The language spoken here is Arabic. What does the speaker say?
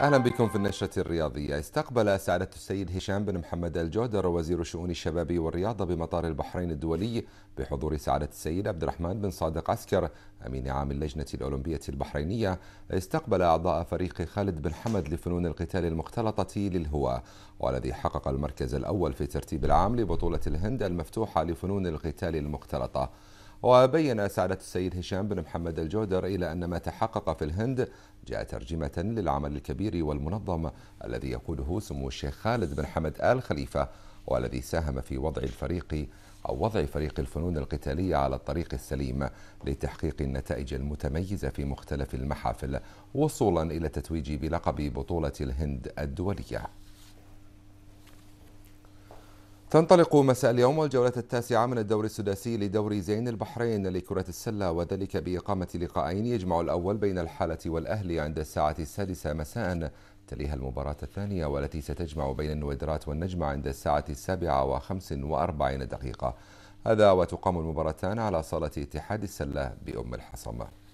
اهلا بكم في النشره الرياضيه استقبل سعاده السيد هشام بن محمد الجودر وزير الشؤون الشبابيه والرياضه بمطار البحرين الدولي بحضور سعاده السيد عبد الرحمن بن صادق عسكر امين عام اللجنه الاولمبيه البحرينيه استقبل اعضاء فريق خالد بن حمد لفنون القتال المختلطه للهواء والذي حقق المركز الاول في ترتيب العام لبطوله الهند المفتوحه لفنون القتال المختلطه وبين سعادة السيد هشام بن محمد الجودر إلى أن ما تحقق في الهند جاء ترجمة للعمل الكبير والمنظم الذي يقوده سمو الشيخ خالد بن حمد آل خليفة والذي ساهم في وضع الفريق أو وضع فريق الفنون القتالية على الطريق السليم لتحقيق النتائج المتميزة في مختلف المحافل وصولا إلى التتويج بلقب بطولة الهند الدولية تنطلق مساء اليوم الجولة التاسعة من الدور السداسي لدوري زين البحرين لكرة السلة وذلك بإقامة لقاءين يجمع الأول بين الحالة والأهلي عند الساعة السادسة مساء تليها المباراة الثانية والتي ستجمع بين النويدرات والنجمة عند الساعة السابعة وخمس وأربعين دقيقة هذا وتقام المباراتان على صالة اتحاد السلة بأم الحصمة